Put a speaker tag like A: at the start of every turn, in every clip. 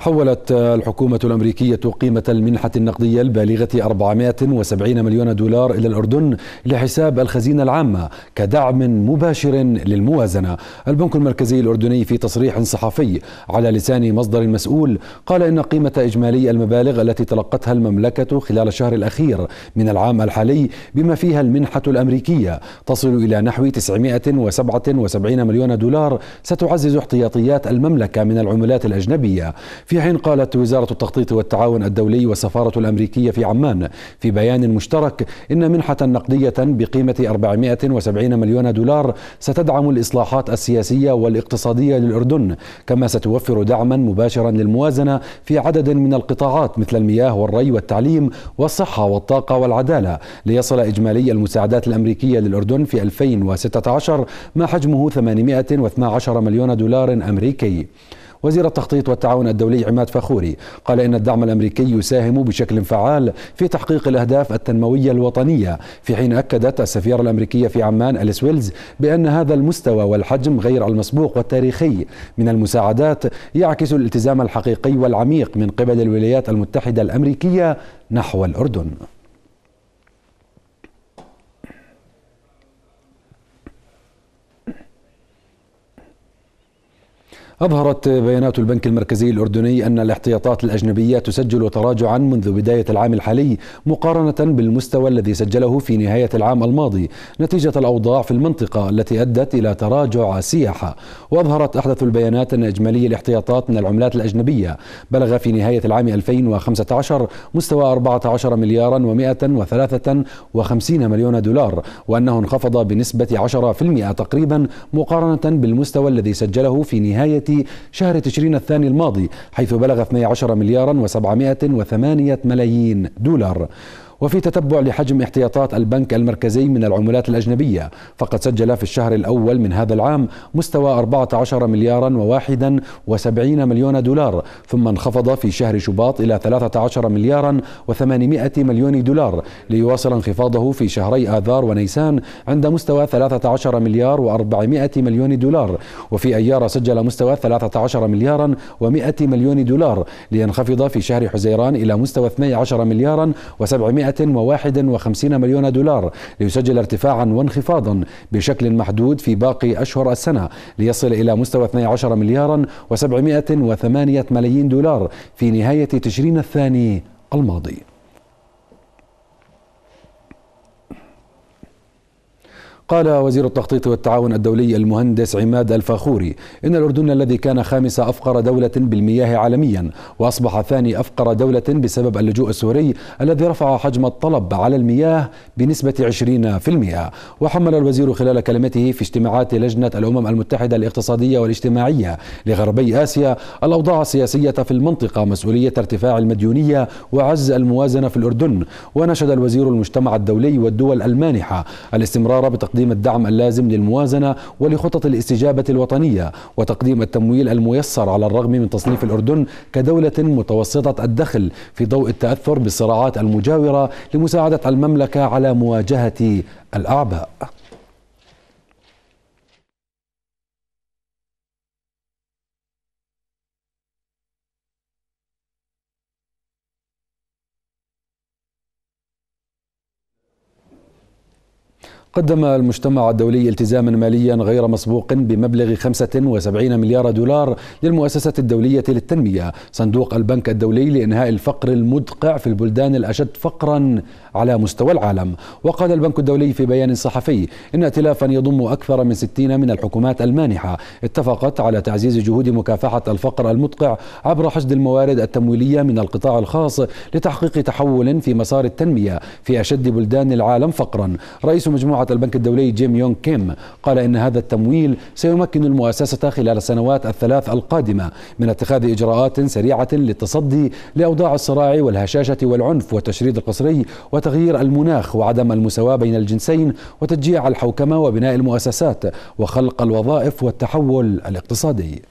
A: حولت الحكومة الأمريكية قيمة المنحة النقدية البالغة 470 مليون دولار إلى الأردن لحساب الخزينة العامة كدعم مباشر للموازنة البنك المركزي الأردني في تصريح صحفي على لسان مصدر مسؤول قال إن قيمة إجمالي المبالغ التي تلقتها المملكة خلال الشهر الأخير من العام الحالي بما فيها المنحة الأمريكية تصل إلى نحو 977 مليون دولار ستعزز احتياطيات المملكة من العملات الأجنبية في حين قالت وزارة التخطيط والتعاون الدولي والسفارة الأمريكية في عمان في بيان مشترك إن منحة نقدية بقيمة 470 مليون دولار ستدعم الإصلاحات السياسية والاقتصادية للأردن كما ستوفر دعما مباشرا للموازنة في عدد من القطاعات مثل المياه والري والتعليم والصحة والطاقة والعدالة ليصل إجمالي المساعدات الأمريكية للأردن في 2016 ما حجمه 812 مليون دولار أمريكي وزير التخطيط والتعاون الدولي عماد فخوري قال إن الدعم الأمريكي يساهم بشكل فعال في تحقيق الأهداف التنموية الوطنية في حين أكدت السفيرة الأمريكية في عمان أليس ويلز بأن هذا المستوى والحجم غير المسبوق والتاريخي من المساعدات يعكس الالتزام الحقيقي والعميق من قبل الولايات المتحدة الأمريكية نحو الأردن أظهرت بيانات البنك المركزي الأردني أن الاحتياطات الأجنبية تسجل تراجعا منذ بداية العام الحالي مقارنة بالمستوى الذي سجله في نهاية العام الماضي نتيجة الأوضاع في المنطقة التي أدت إلى تراجع سياحة وأظهرت أحدث البيانات أن إجمالي الاحتياطات من العملات الأجنبية بلغ في نهاية العام 2015 مستوى 14 مليارا و153 مليون دولار وأنه انخفض بنسبة 10% تقريبا مقارنة بالمستوى الذي سجله في نهاية شهر تشرين الثاني الماضي حيث بلغ 12 مليارا و708 ملايين دولار وفي تتبع لحجم احتياطات البنك المركزي من العملات الأجنبية فقد سجل في الشهر الأول من هذا العام مستوى 14 مليارا وواحدا وسبعين مليون دولار ثم انخفض في شهر شباط إلى 13 مليارا و800 مليون دولار ليواصل انخفاضه في شهري آذار ونيسان عند مستوى 13 مليار و400 مليون دولار وفي أيار سجل مستوى 13 مليارا و100 مليون دولار لينخفض في شهر حزيران إلى مستوى 12 مليارا و700 151 مليون دولار ليسجل ارتفاعا وانخفاضا بشكل محدود في باقي أشهر السنة ليصل إلى مستوى 12 مليارا و708 ملايين دولار في نهاية تشرين الثاني الماضي قال وزير التخطيط والتعاون الدولي المهندس عماد الفاخوري إن الأردن الذي كان خامس أفقر دولة بالمياه عالميا وأصبح ثاني أفقر دولة بسبب اللجوء السوري الذي رفع حجم الطلب على المياه بنسبة 20% وحمل الوزير خلال كلمته في اجتماعات لجنة الأمم المتحدة الاقتصادية والاجتماعية لغربي آسيا الأوضاع السياسية في المنطقة مسؤولية ارتفاع المديونية وعز الموازنة في الأردن ونشد الوزير المجتمع الدولي والدول المانحة الاستمرار بتقديم تقديم الدعم اللازم للموازنة ولخطط الاستجابة الوطنية وتقديم التمويل الميسر على الرغم من تصنيف الأردن كدولة متوسطة الدخل في ضوء التأثر بالصراعات المجاورة لمساعدة المملكة على مواجهة الأعباء قدم المجتمع الدولي التزاما ماليا غير مسبوق بمبلغ 75 مليار دولار للمؤسسة الدولية للتنمية صندوق البنك الدولي لإنهاء الفقر المدقع في البلدان الأشد فقرا على مستوى العالم وقال البنك الدولي في بيان صحفي إن ائتلافا يضم أكثر من 60 من الحكومات المانحة اتفقت على تعزيز جهود مكافحة الفقر المدقع عبر حشد الموارد التمويلية من القطاع الخاص لتحقيق تحول في مسار التنمية في أشد بلدان العالم فقرا رئيس مجموعة صناعة البنك الدولي جيم يونغ كيم قال إن هذا التمويل سيمكن المؤسسة خلال السنوات الثلاث القادمة من اتخاذ إجراءات سريعة للتصدي لأوضاع الصراع والهشاشة والعنف والتشريد القسري وتغيير المناخ وعدم المساواة بين الجنسين وتشجيع الحوكمة وبناء المؤسسات وخلق الوظائف والتحول الاقتصادي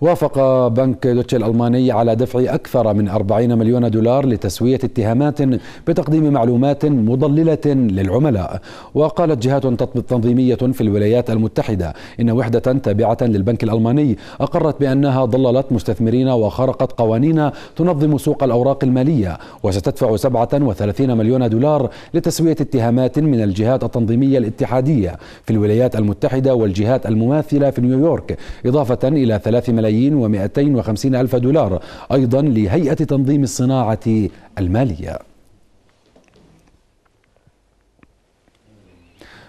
A: وافق بنك دوتش الألماني على دفع أكثر من 40 مليون دولار لتسوية اتهامات بتقديم معلومات مضللة للعملاء وقالت جهات تنظيمية في الولايات المتحدة إن وحدة تابعة للبنك الألماني أقرت بأنها ضللت مستثمرين وخرقت قوانين تنظم سوق الأوراق المالية وستدفع 37 مليون دولار لتسوية اتهامات من الجهات التنظيمية الاتحادية في الولايات المتحدة والجهات المماثلة في نيويورك إضافة إلى 3 ملايين ملايين و250 ألف دولار أيضا لهيئة تنظيم الصناعة المالية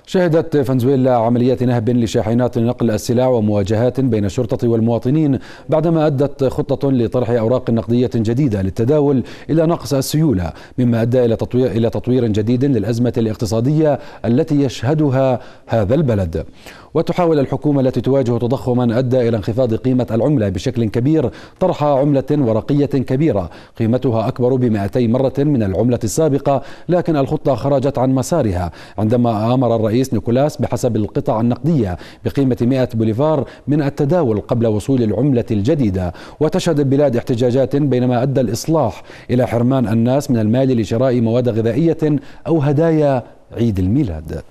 A: شهدت فنزويلا عمليات نهب لشاحنات نقل السلع ومواجهات بين الشرطة والمواطنين بعدما أدت خطة لطرح أوراق نقدية جديدة للتداول إلى نقص السيولة مما أدى إلى تطوير, إلى تطوير جديد للأزمة الاقتصادية التي يشهدها هذا البلد وتحاول الحكومة التي تواجه تضخما أدى إلى انخفاض قيمة العملة بشكل كبير طرح عملة ورقية كبيرة قيمتها أكبر ب 200 مرة من العملة السابقة لكن الخطة خرجت عن مسارها عندما آمر الرئيس نيكولاس بحسب القطع النقدية بقيمة 100 بوليفار من التداول قبل وصول العملة الجديدة وتشهد البلاد احتجاجات بينما أدى الإصلاح إلى حرمان الناس من المال لشراء مواد غذائية أو هدايا عيد الميلاد